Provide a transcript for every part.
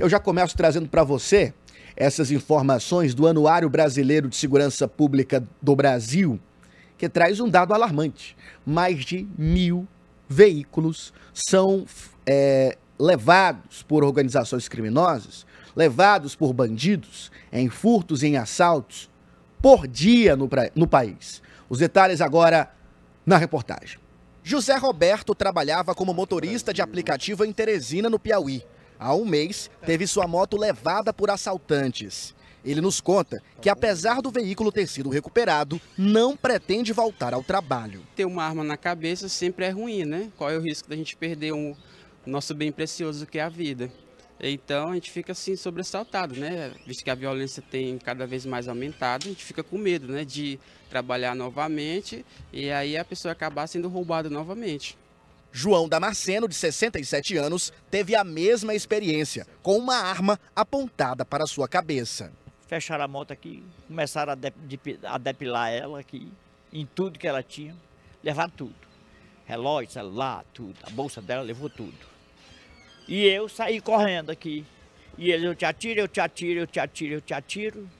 Eu já começo trazendo para você essas informações do Anuário Brasileiro de Segurança Pública do Brasil, que traz um dado alarmante. Mais de mil veículos são é, levados por organizações criminosas, levados por bandidos em furtos e em assaltos por dia no, no país. Os detalhes agora na reportagem. José Roberto trabalhava como motorista de aplicativo em Teresina, no Piauí há um mês, teve sua moto levada por assaltantes. Ele nos conta que, apesar do veículo ter sido recuperado, não pretende voltar ao trabalho. Ter uma arma na cabeça sempre é ruim, né? Qual é o risco da gente perder um nosso bem precioso que é a vida? Então a gente fica assim sobressaltado, né? Visto que a violência tem cada vez mais aumentado, a gente fica com medo, né? De trabalhar novamente e aí a pessoa acabar sendo roubada novamente. João Damasceno, de 67 anos, teve a mesma experiência, com uma arma apontada para sua cabeça. Fecharam a moto aqui, começaram a depilar ela aqui, em tudo que ela tinha, levaram tudo. Relógio, celular, tudo. A bolsa dela levou tudo. E eu saí correndo aqui. E eles, eu te atiro, eu te atiro, eu te atiro, eu te atiro.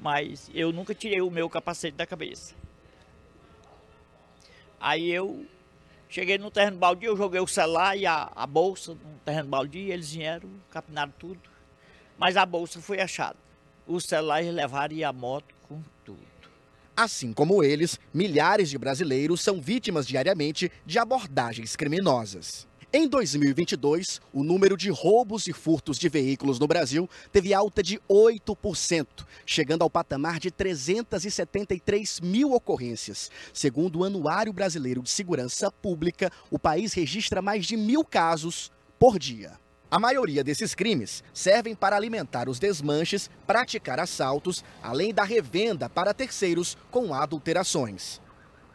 Mas eu nunca tirei o meu capacete da cabeça. Aí eu Cheguei no terreno baldio, eu joguei o celular e a, a bolsa no terreno baldio, eles vieram, capinaram tudo. Mas a bolsa foi achada. O celular eles levaram e a moto com tudo. Assim como eles, milhares de brasileiros são vítimas diariamente de abordagens criminosas. Em 2022, o número de roubos e furtos de veículos no Brasil teve alta de 8%, chegando ao patamar de 373 mil ocorrências. Segundo o Anuário Brasileiro de Segurança Pública, o país registra mais de mil casos por dia. A maioria desses crimes servem para alimentar os desmanches, praticar assaltos, além da revenda para terceiros com adulterações.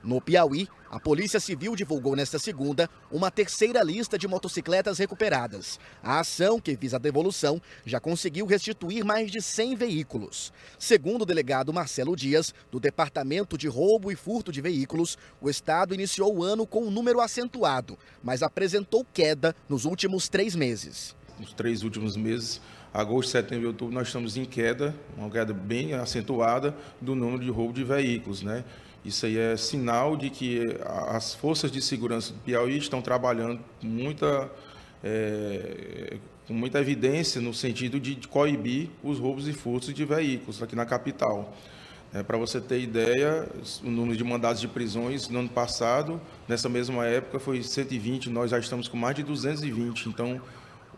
No Piauí, a Polícia Civil divulgou nesta segunda uma terceira lista de motocicletas recuperadas. A ação, que visa a devolução, já conseguiu restituir mais de 100 veículos. Segundo o delegado Marcelo Dias, do Departamento de Roubo e Furto de Veículos, o Estado iniciou o ano com um número acentuado, mas apresentou queda nos últimos três meses. Nos três últimos meses, agosto, setembro e outubro, nós estamos em queda, uma queda bem acentuada do número de roubo de veículos, né? Isso aí é sinal de que as forças de segurança do Piauí estão trabalhando com muita, é, com muita evidência no sentido de coibir os roubos e furtos de veículos aqui na capital. É, Para você ter ideia, o número de mandados de prisões no ano passado, nessa mesma época, foi 120, nós já estamos com mais de 220. Então,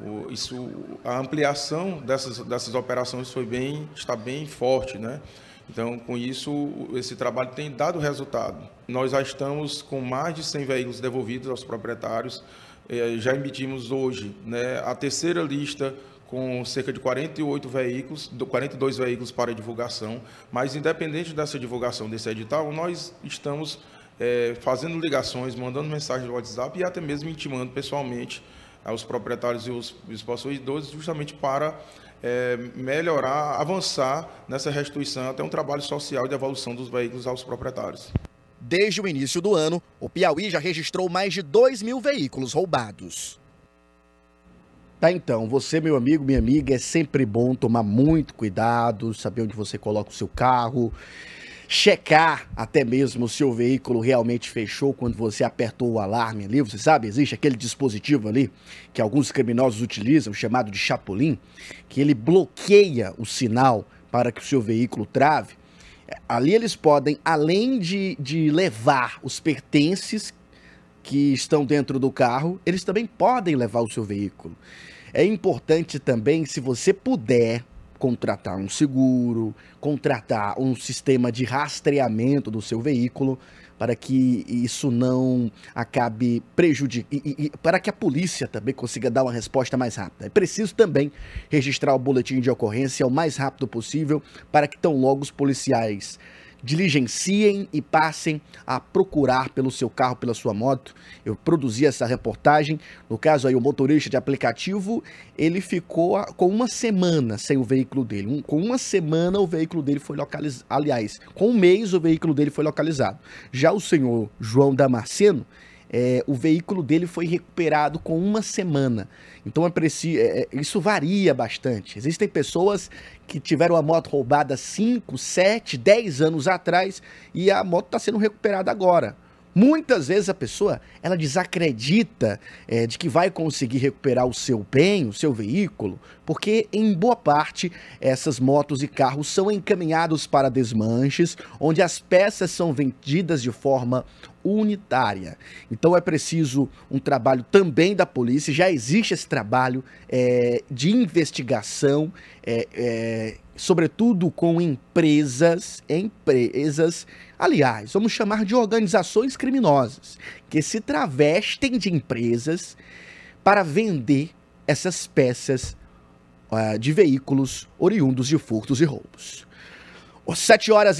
o, isso, a ampliação dessas, dessas operações foi bem, está bem forte, né? Então, com isso, esse trabalho tem dado resultado. Nós já estamos com mais de 100 veículos devolvidos aos proprietários. É, já emitimos hoje né, a terceira lista com cerca de 48 veículos, 42 veículos para divulgação, mas independente dessa divulgação desse edital, nós estamos é, fazendo ligações, mandando mensagens no WhatsApp e até mesmo intimando pessoalmente aos proprietários e os, os possuidores, justamente para é, melhorar, avançar nessa restituição, até um trabalho social de evolução dos veículos aos proprietários. Desde o início do ano, o Piauí já registrou mais de 2 mil veículos roubados. Tá então, você, meu amigo, minha amiga, é sempre bom tomar muito cuidado, saber onde você coloca o seu carro checar até mesmo se o veículo realmente fechou quando você apertou o alarme ali. Você sabe, existe aquele dispositivo ali que alguns criminosos utilizam, chamado de chapolim, que ele bloqueia o sinal para que o seu veículo trave. Ali eles podem, além de, de levar os pertences que estão dentro do carro, eles também podem levar o seu veículo. É importante também, se você puder, contratar um seguro, contratar um sistema de rastreamento do seu veículo, para que isso não acabe prejudicando, e, e, para que a polícia também consiga dar uma resposta mais rápida. É preciso também registrar o boletim de ocorrência o mais rápido possível, para que tão logo os policiais diligenciem e passem a procurar pelo seu carro, pela sua moto. Eu produzi essa reportagem. No caso aí, o motorista de aplicativo, ele ficou com uma semana sem o veículo dele. Um, com uma semana o veículo dele foi localizado. Aliás, com um mês o veículo dele foi localizado. Já o senhor João Damasceno, é, o veículo dele foi recuperado com uma semana. Então é preciso, é, é, isso varia bastante. Existem pessoas que tiveram a moto roubada 5, 7, 10 anos atrás e a moto está sendo recuperada agora. Muitas vezes a pessoa ela desacredita é, de que vai conseguir recuperar o seu bem, o seu veículo, porque em boa parte essas motos e carros são encaminhados para desmanches, onde as peças são vendidas de forma unitária. Então é preciso um trabalho também da polícia. Já existe esse trabalho é, de investigação. É, é sobretudo com empresas, empresas, aliás, vamos chamar de organizações criminosas, que se travestem de empresas para vender essas peças uh, de veículos oriundos de furtos e roubos. sete horas e